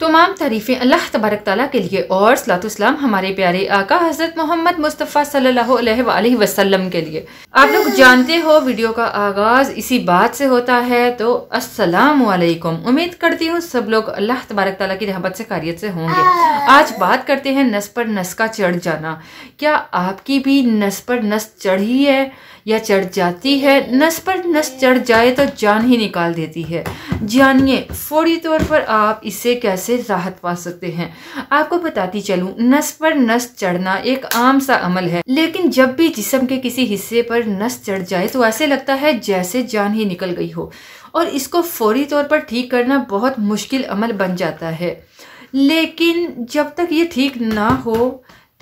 तमाम तारीफ़ें अल्लाह तबारक ताली के लिए और सलातम हमारे प्यारे आका हज़रत मोहम्मद मुस्तफ़ा सल्लल्लाहु वसलम के लिए आप लोग जानते हो वीडियो का आगाज़ इसी बात से होता है तो असलम उम्मीद करती हूँ सब लोग अल्लाह तबारक ताली की रहमत से कारियत से होंगे आज बात करते हैं नस पर नस का चढ़ जाना क्या आपकी भी नस पर नस चढ़ी है या चढ़ जाती है नस पर नस चढ़ जाए तो जान ही निकाल देती है जानिए फौरी तौर पर आप इसे कैसे से राहत पा सकते हैं आपको बताती चलूं नस पर नस चढ़ना एक आम सा अमल है लेकिन जब भी जिसम के किसी हिस्से पर नस चढ़ जाए तो ऐसे लगता है जैसे जान ही निकल गई हो और इसको फौरी तौर पर ठीक करना बहुत मुश्किल अमल बन जाता है लेकिन जब तक ये ठीक ना हो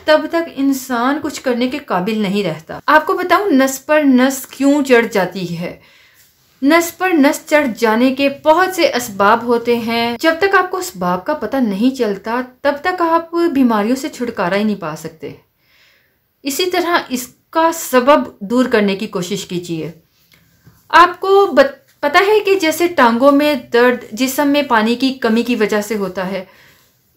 तब तक इंसान कुछ करने के काबिल नहीं रहता आपको बताऊं नस पर नस क्यों चढ़ जाती है नस पर नस चढ़ जाने के बहुत से इसबाब होते हैं जब तक आपको इसबाब का पता नहीं चलता तब तक आप बीमारियों से छुटकारा ही नहीं पा सकते इसी तरह इसका सबब दूर करने की कोशिश कीजिए आपको बत, पता है कि जैसे टांगों में दर्द जिसम में पानी की कमी की वजह से होता है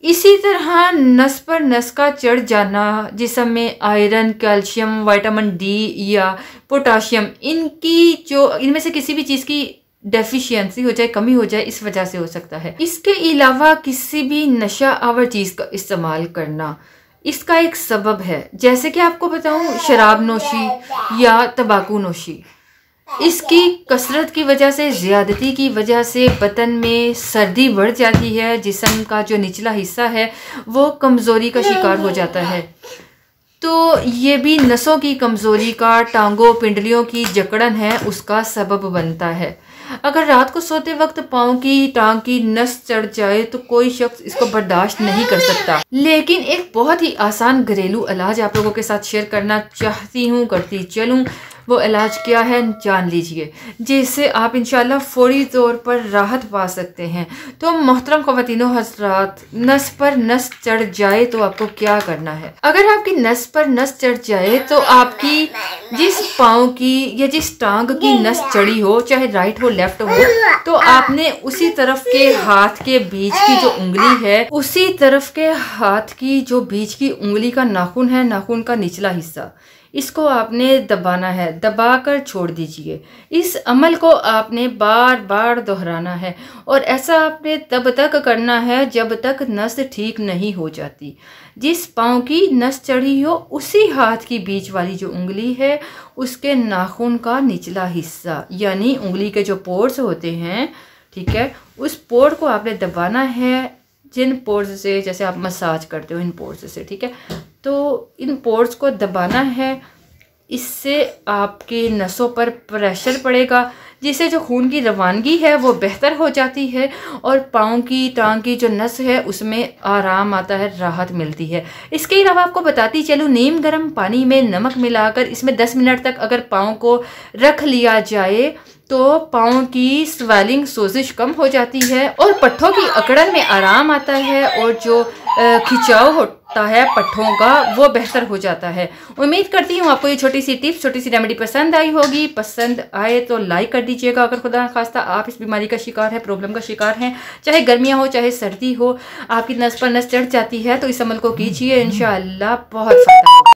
इसी तरह नस पर नस का चढ़ जाना जिसम में आयरन कैल्शियम वाइटामिन डी या पोटाशियम इनकी जो इनमें से किसी भी चीज़ की डेफिशिएंसी हो जाए कमी हो जाए इस वजह से हो सकता है इसके अलावा किसी भी नशा आवर चीज़ का इस्तेमाल करना इसका एक सबब है जैसे कि आपको बताऊं शराब नोशी या तंबाकू नोशी इसकी कसरत की वजह से ज़्यादती की वजह से बदन में सर्दी बढ़ जाती है जिसम का जो निचला हिस्सा है वो कमज़ोरी का शिकार हो जाता है तो ये भी नसों की कमज़ोरी का टांगों पिंडलियों की जकड़न है उसका सबब बनता है अगर रात को सोते वक्त पाँव की टांग की नस चढ़ जाए तो कोई शख्स इसको बर्दाश्त नहीं कर सकता लेकिन एक बहुत ही आसान घरेलू इलाज आप लोगों के साथ शेयर करना चाहती हूँ करती चलूँ वो इलाज क्या है जान लीजिए जिससे आप इन फौरी तौर पर राहत पा सकते हैं तो मोहतरम ख़वान हजरात नस पर नस चढ़ जाए तो आपको क्या करना है अगर आपकी नस पर नस चढ़ जाए तो आपकी जिस पाँव की या जिस टांग की नस चढ़ी हो चाहे राइट हो लेफ्ट हो तो आपने उसी तरफ के हाथ के बीच की जो उंगली है उसी तरफ के हाथ की जो बीच की उंगली का नाखून है नाखून का निचला हिस्सा इसको आपने दबाना है दबा कर छोड़ दीजिए इस अमल को आपने बार बार दोहराना है और ऐसा आपने तब तक करना है जब तक नस ठीक नहीं हो जाती जिस पाँव की नस चढ़ी हो उसी हाथ की बीच वाली जो उंगली है उसके नाखून का निचला हिस्सा यानी उंगली के जो पोर्स होते हैं ठीक है उस पोर को आपने दबाना है जिन पोर्स से जैसे आप मसाज करते हो इन पोर्स से ठीक है तो इन पोर्स को दबाना है इससे आपके नसों पर प्रेशर पड़ेगा जिससे जो खून की रवानगी है वो बेहतर हो जाती है और पाँव की टांग की जो नस है उसमें आराम आता है राहत मिलती है इसके अलावा आपको बताती चलूँ नीम गर्म पानी में नमक मिलाकर इसमें 10 मिनट तक अगर पाँव को रख लिया जाए तो पाँव की स्वेलिंग सोजिश कम हो जाती है और पट्ठों की अकड़न में आराम आता है और जो खिंचाव होता है पट्ठों का वो बेहतर हो जाता है उम्मीद करती हूँ आपको ये छोटी सी टिप्स छोटी सी रेमेडी पसंद आई होगी पसंद आए तो लाइक कर दीजिएगा अगर खुदा खास्ता आप इस बीमारी का शिकार है प्रॉब्लम का शिकार है चाहे गर्मियाँ हो चाहे सर्दी हो आपकी नस पर नस चढ़ जाती है तो इस अमल को कीजिए इन बहुत फ़ायदा